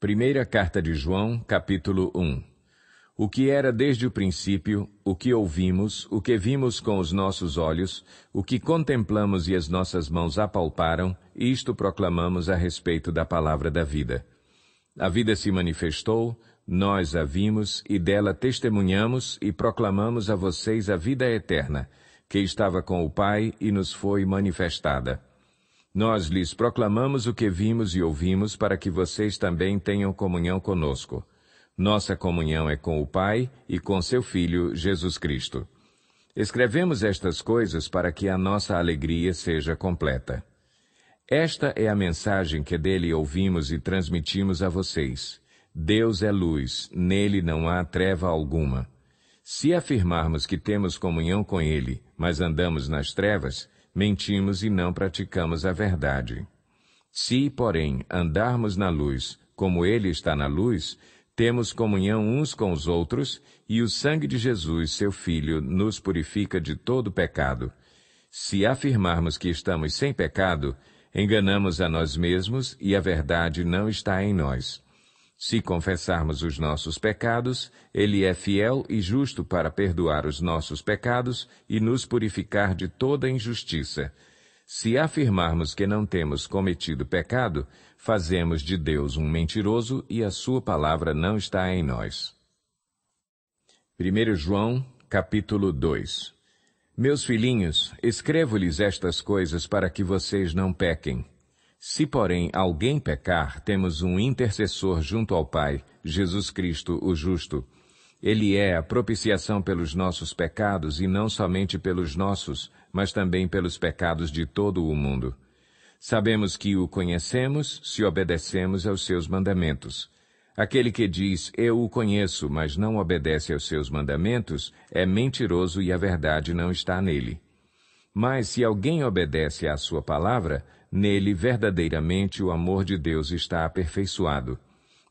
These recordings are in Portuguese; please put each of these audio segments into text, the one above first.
Primeira Carta de João, capítulo 1 O que era desde o princípio, o que ouvimos, o que vimos com os nossos olhos, o que contemplamos e as nossas mãos apalparam, isto proclamamos a respeito da palavra da vida. A vida se manifestou, nós a vimos e dela testemunhamos e proclamamos a vocês a vida eterna, que estava com o Pai e nos foi manifestada. Nós lhes proclamamos o que vimos e ouvimos para que vocês também tenham comunhão conosco. Nossa comunhão é com o Pai e com seu Filho, Jesus Cristo. Escrevemos estas coisas para que a nossa alegria seja completa. Esta é a mensagem que dele ouvimos e transmitimos a vocês. Deus é luz, nele não há treva alguma. Se afirmarmos que temos comunhão com ele, mas andamos nas trevas, mentimos e não praticamos a verdade. Se, porém, andarmos na luz, como Ele está na luz, temos comunhão uns com os outros, e o sangue de Jesus, seu Filho, nos purifica de todo pecado. Se afirmarmos que estamos sem pecado, enganamos a nós mesmos e a verdade não está em nós. Se confessarmos os nossos pecados, Ele é fiel e justo para perdoar os nossos pecados e nos purificar de toda injustiça. Se afirmarmos que não temos cometido pecado, fazemos de Deus um mentiroso e a sua palavra não está em nós. 1 João, capítulo 2 Meus filhinhos, escrevo-lhes estas coisas para que vocês não pequem. Se, porém, alguém pecar, temos um intercessor junto ao Pai, Jesus Cristo, o Justo. Ele é a propiciação pelos nossos pecados, e não somente pelos nossos, mas também pelos pecados de todo o mundo. Sabemos que o conhecemos se obedecemos aos seus mandamentos. Aquele que diz, Eu o conheço, mas não obedece aos seus mandamentos, é mentiroso e a verdade não está nele. Mas se alguém obedece à sua palavra, Nele verdadeiramente o amor de Deus está aperfeiçoado.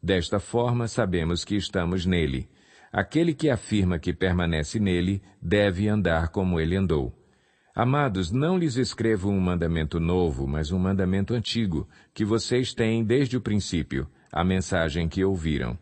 Desta forma sabemos que estamos nele. Aquele que afirma que permanece nele deve andar como ele andou. Amados, não lhes escrevo um mandamento novo, mas um mandamento antigo, que vocês têm desde o princípio, a mensagem que ouviram.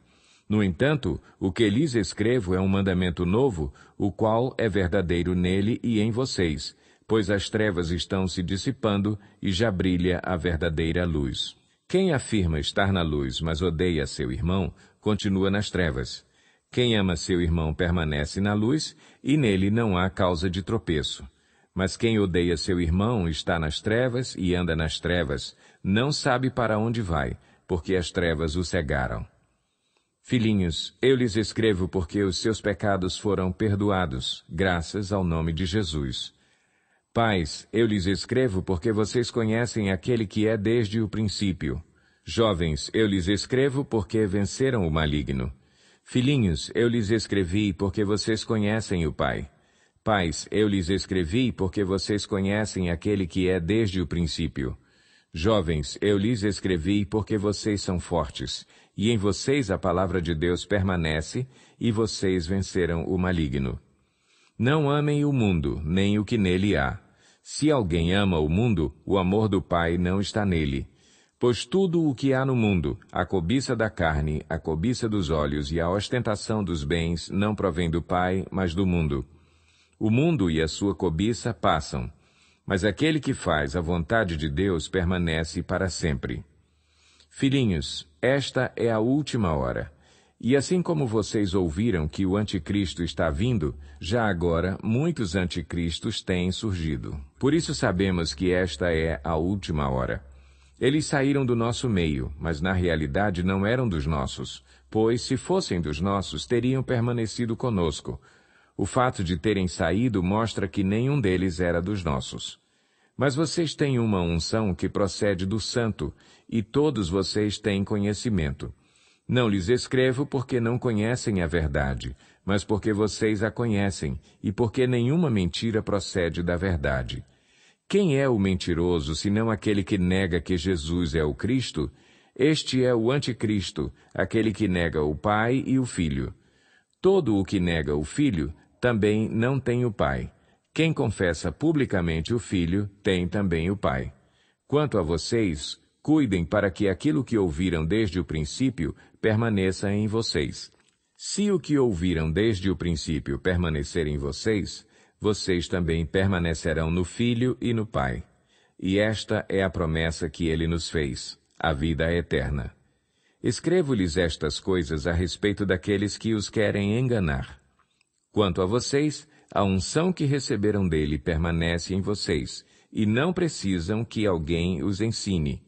No entanto, o que lhes escrevo é um mandamento novo, o qual é verdadeiro nele e em vocês, pois as trevas estão se dissipando e já brilha a verdadeira luz. Quem afirma estar na luz, mas odeia seu irmão, continua nas trevas. Quem ama seu irmão permanece na luz, e nele não há causa de tropeço. Mas quem odeia seu irmão está nas trevas e anda nas trevas, não sabe para onde vai, porque as trevas o cegaram. Filhinhos, eu lhes escrevo porque os seus pecados foram perdoados, graças ao nome de Jesus. Pais, eu lhes escrevo porque vocês conhecem aquele que é desde o princípio. Jovens, eu lhes escrevo porque venceram o maligno. Filhinhos, eu lhes escrevi porque vocês conhecem o Pai. Pais, eu lhes escrevi porque vocês conhecem aquele que é desde o princípio. Jovens, eu lhes escrevi porque vocês são fortes, e em vocês a palavra de Deus permanece, e vocês venceram o maligno. Não amem o mundo, nem o que nele há. Se alguém ama o mundo, o amor do Pai não está nele. Pois tudo o que há no mundo, a cobiça da carne, a cobiça dos olhos e a ostentação dos bens, não provém do Pai, mas do mundo. O mundo e a sua cobiça passam, mas aquele que faz a vontade de Deus permanece para sempre. Filhinhos, esta é a última hora. E assim como vocês ouviram que o anticristo está vindo, já agora muitos anticristos têm surgido. Por isso sabemos que esta é a última hora. Eles saíram do nosso meio, mas na realidade não eram dos nossos, pois se fossem dos nossos, teriam permanecido conosco. O fato de terem saído mostra que nenhum deles era dos nossos. Mas vocês têm uma unção que procede do Santo, e todos vocês têm conhecimento. Não lhes escrevo porque não conhecem a verdade, mas porque vocês a conhecem e porque nenhuma mentira procede da verdade. Quem é o mentiroso senão aquele que nega que Jesus é o Cristo? Este é o Anticristo, aquele que nega o Pai e o Filho. Todo o que nega o Filho também não tem o Pai. Quem confessa publicamente o Filho tem também o Pai. Quanto a vocês, cuidem para que aquilo que ouviram desde o princípio permaneça em vocês. Se o que ouviram desde o princípio permanecer em vocês, vocês também permanecerão no Filho e no Pai. E esta é a promessa que ele nos fez, a vida eterna. Escrevo-lhes estas coisas a respeito daqueles que os querem enganar. Quanto a vocês, a unção que receberam dele permanece em vocês, e não precisam que alguém os ensine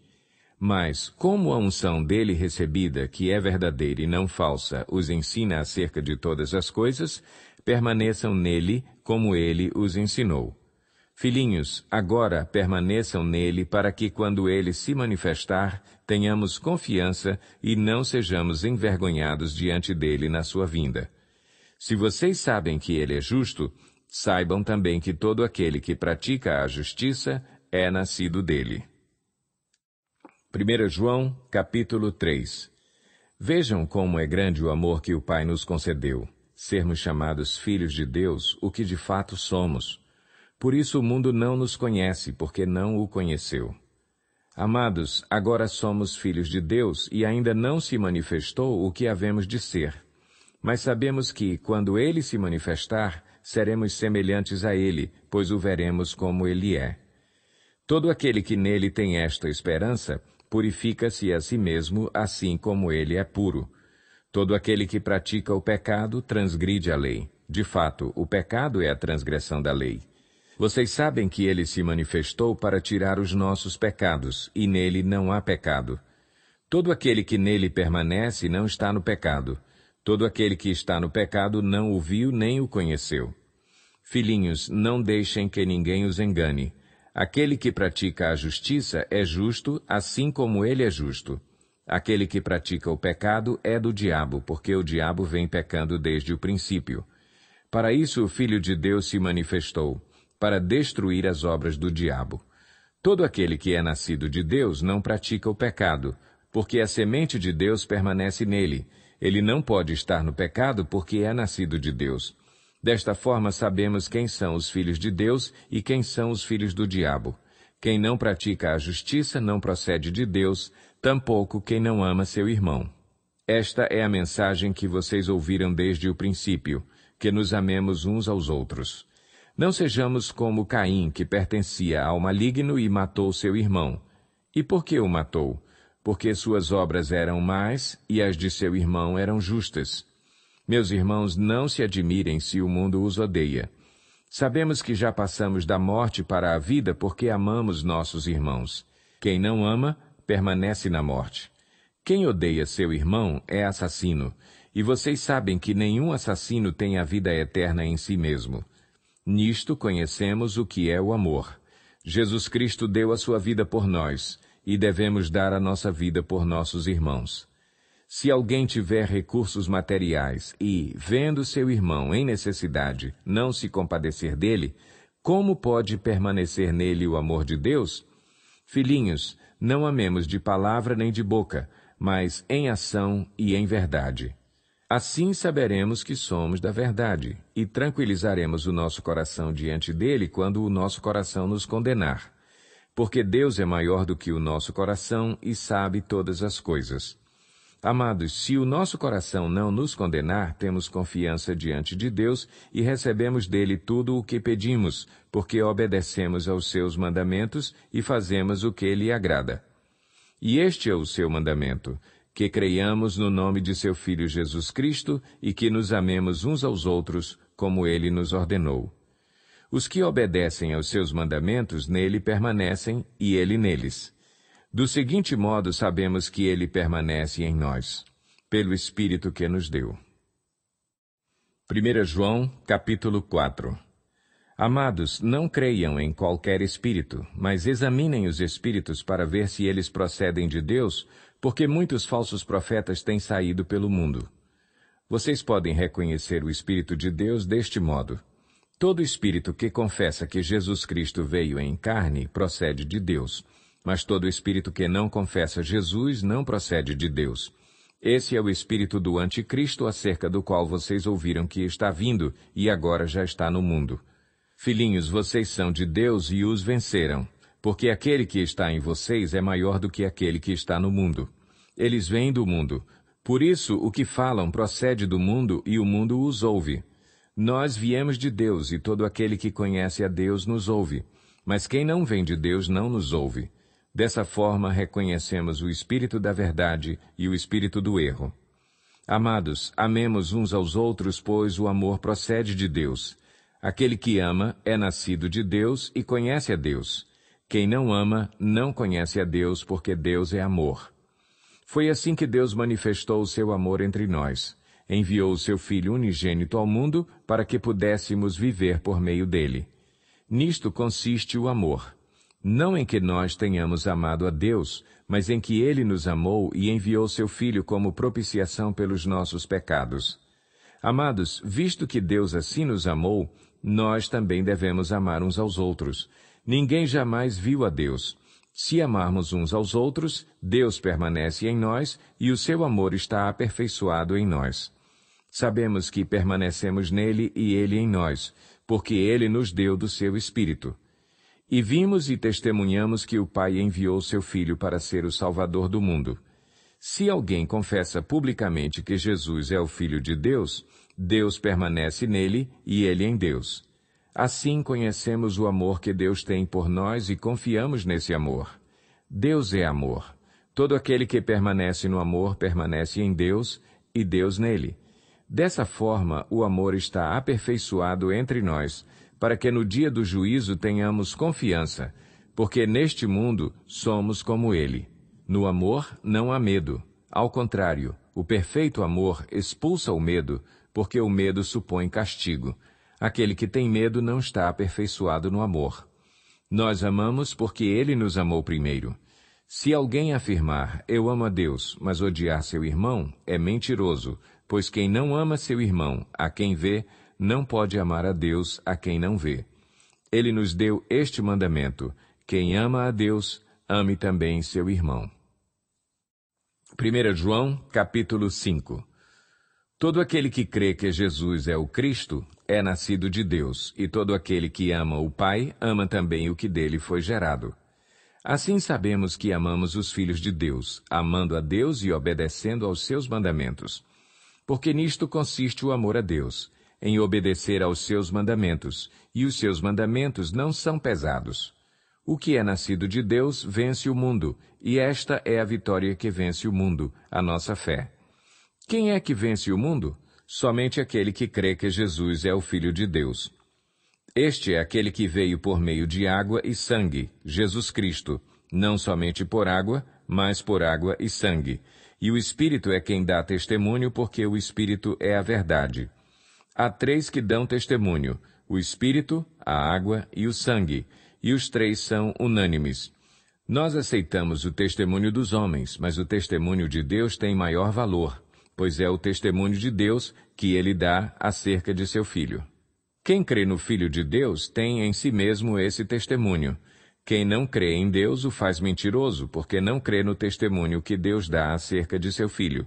mas, como a unção dele recebida, que é verdadeira e não falsa, os ensina acerca de todas as coisas, permaneçam nele como ele os ensinou. Filhinhos, agora permaneçam nele para que, quando ele se manifestar, tenhamos confiança e não sejamos envergonhados diante dele na sua vinda. Se vocês sabem que ele é justo, saibam também que todo aquele que pratica a justiça é nascido dele. 1 João, capítulo 3. Vejam como é grande o amor que o Pai nos concedeu, sermos chamados filhos de Deus, o que de fato somos. Por isso o mundo não nos conhece, porque não o conheceu. Amados, agora somos filhos de Deus e ainda não se manifestou o que havemos de ser. Mas sabemos que, quando ele se manifestar, seremos semelhantes a ele, pois o veremos como ele é. Todo aquele que nele tem esta esperança purifica-se a si mesmo, assim como ele é puro. Todo aquele que pratica o pecado transgride a lei. De fato, o pecado é a transgressão da lei. Vocês sabem que ele se manifestou para tirar os nossos pecados, e nele não há pecado. Todo aquele que nele permanece não está no pecado. Todo aquele que está no pecado não o viu nem o conheceu. Filhinhos, não deixem que ninguém os engane. Aquele que pratica a justiça é justo, assim como ele é justo. Aquele que pratica o pecado é do diabo, porque o diabo vem pecando desde o princípio. Para isso o Filho de Deus se manifestou, para destruir as obras do diabo. Todo aquele que é nascido de Deus não pratica o pecado, porque a semente de Deus permanece nele. Ele não pode estar no pecado porque é nascido de Deus. Desta forma sabemos quem são os filhos de Deus e quem são os filhos do diabo. Quem não pratica a justiça não procede de Deus, tampouco quem não ama seu irmão. Esta é a mensagem que vocês ouviram desde o princípio, que nos amemos uns aos outros. Não sejamos como Caim, que pertencia ao maligno e matou seu irmão. E por que o matou? Porque suas obras eram más e as de seu irmão eram justas. Meus irmãos, não se admirem se o mundo os odeia. Sabemos que já passamos da morte para a vida porque amamos nossos irmãos. Quem não ama, permanece na morte. Quem odeia seu irmão é assassino, e vocês sabem que nenhum assassino tem a vida eterna em si mesmo. Nisto conhecemos o que é o amor. Jesus Cristo deu a sua vida por nós, e devemos dar a nossa vida por nossos irmãos. Se alguém tiver recursos materiais e, vendo seu irmão em necessidade, não se compadecer dele, como pode permanecer nele o amor de Deus? Filhinhos, não amemos de palavra nem de boca, mas em ação e em verdade. Assim saberemos que somos da verdade e tranquilizaremos o nosso coração diante dele quando o nosso coração nos condenar. Porque Deus é maior do que o nosso coração e sabe todas as coisas. Amados, se o nosso coração não nos condenar, temos confiança diante de Deus e recebemos dele tudo o que pedimos, porque obedecemos aos seus mandamentos e fazemos o que lhe agrada. E este é o seu mandamento: que creiamos no nome de seu Filho Jesus Cristo e que nos amemos uns aos outros, como ele nos ordenou. Os que obedecem aos seus mandamentos nele permanecem e ele neles. Do seguinte modo sabemos que ele permanece em nós, pelo Espírito que nos deu. 1 João, capítulo 4 Amados, não creiam em qualquer espírito, mas examinem os espíritos para ver se eles procedem de Deus, porque muitos falsos profetas têm saído pelo mundo. Vocês podem reconhecer o Espírito de Deus deste modo. Todo espírito que confessa que Jesus Cristo veio em carne procede de Deus mas todo espírito que não confessa Jesus não procede de Deus. Esse é o espírito do anticristo acerca do qual vocês ouviram que está vindo e agora já está no mundo. Filhinhos, vocês são de Deus e os venceram, porque aquele que está em vocês é maior do que aquele que está no mundo. Eles vêm do mundo. Por isso, o que falam procede do mundo e o mundo os ouve. Nós viemos de Deus e todo aquele que conhece a Deus nos ouve. Mas quem não vem de Deus não nos ouve. Dessa forma, reconhecemos o espírito da verdade e o espírito do erro. Amados, amemos uns aos outros, pois o amor procede de Deus. Aquele que ama é nascido de Deus e conhece a Deus. Quem não ama não conhece a Deus, porque Deus é amor. Foi assim que Deus manifestou o seu amor entre nós. Enviou o seu Filho unigênito ao mundo para que pudéssemos viver por meio dele. Nisto consiste o amor não em que nós tenhamos amado a Deus, mas em que Ele nos amou e enviou seu Filho como propiciação pelos nossos pecados. Amados, visto que Deus assim nos amou, nós também devemos amar uns aos outros. Ninguém jamais viu a Deus. Se amarmos uns aos outros, Deus permanece em nós e o seu amor está aperfeiçoado em nós. Sabemos que permanecemos nele e ele em nós, porque ele nos deu do seu Espírito. E vimos e testemunhamos que o Pai enviou seu Filho para ser o Salvador do mundo. Se alguém confessa publicamente que Jesus é o Filho de Deus, Deus permanece nele e ele em Deus. Assim conhecemos o amor que Deus tem por nós e confiamos nesse amor. Deus é amor. Todo aquele que permanece no amor permanece em Deus e Deus nele. Dessa forma, o amor está aperfeiçoado entre nós, para que no dia do juízo tenhamos confiança, porque neste mundo somos como ele. No amor não há medo. Ao contrário, o perfeito amor expulsa o medo, porque o medo supõe castigo. Aquele que tem medo não está aperfeiçoado no amor. Nós amamos porque ele nos amou primeiro. Se alguém afirmar, eu amo a Deus, mas odiar seu irmão, é mentiroso, pois quem não ama seu irmão, a quem vê, não pode amar a Deus a quem não vê. Ele nos deu este mandamento: quem ama a Deus, ame também seu irmão. 1 João, capítulo 5 Todo aquele que crê que Jesus é o Cristo é nascido de Deus, e todo aquele que ama o Pai ama também o que dele foi gerado. Assim sabemos que amamos os filhos de Deus, amando a Deus e obedecendo aos seus mandamentos. Porque nisto consiste o amor a Deus, em obedecer aos seus mandamentos, e os seus mandamentos não são pesados. O que é nascido de Deus vence o mundo, e esta é a vitória que vence o mundo, a nossa fé. Quem é que vence o mundo? Somente aquele que crê que Jesus é o Filho de Deus. Este é aquele que veio por meio de água e sangue, Jesus Cristo, não somente por água, mas por água e sangue. E o Espírito é quem dá testemunho, porque o Espírito é a verdade. Há três que dão testemunho: o Espírito, a água e o sangue, e os três são unânimes. Nós aceitamos o testemunho dos homens, mas o testemunho de Deus tem maior valor, pois é o testemunho de Deus que ele dá acerca de seu filho. Quem crê no Filho de Deus tem em si mesmo esse testemunho. Quem não crê em Deus o faz mentiroso, porque não crê no testemunho que Deus dá acerca de seu filho.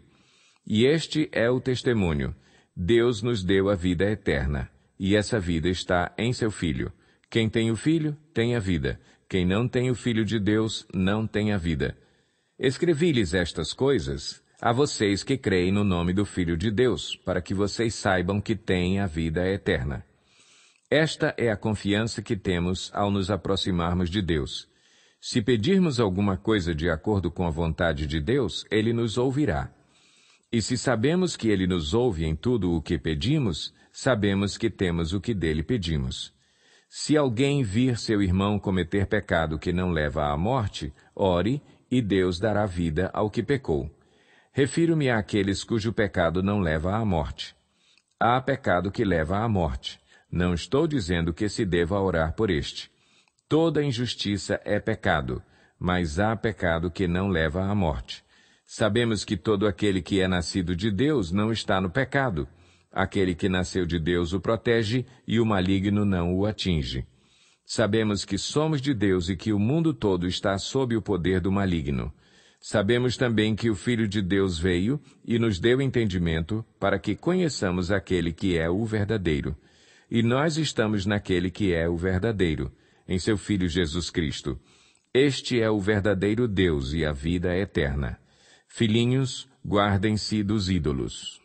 E este é o testemunho Deus nos deu a vida eterna, e essa vida está em seu Filho. Quem tem o Filho, tem a vida. Quem não tem o Filho de Deus, não tem a vida. Escrevi-lhes estas coisas a vocês que creem no nome do Filho de Deus, para que vocês saibam que têm a vida eterna. Esta é a confiança que temos ao nos aproximarmos de Deus. Se pedirmos alguma coisa de acordo com a vontade de Deus, Ele nos ouvirá. E se sabemos que ele nos ouve em tudo o que pedimos, sabemos que temos o que dele pedimos. Se alguém vir seu irmão cometer pecado que não leva à morte, ore, e Deus dará vida ao que pecou. Refiro-me àqueles cujo pecado não leva à morte. Há pecado que leva à morte. Não estou dizendo que se deva orar por este. Toda injustiça é pecado, mas há pecado que não leva à morte. Sabemos que todo aquele que é nascido de Deus não está no pecado. Aquele que nasceu de Deus o protege e o maligno não o atinge. Sabemos que somos de Deus e que o mundo todo está sob o poder do maligno. Sabemos também que o Filho de Deus veio e nos deu entendimento para que conheçamos aquele que é o verdadeiro. E nós estamos naquele que é o verdadeiro, em seu Filho Jesus Cristo. Este é o verdadeiro Deus e a vida eterna. Filhinhos, guardem-se dos ídolos.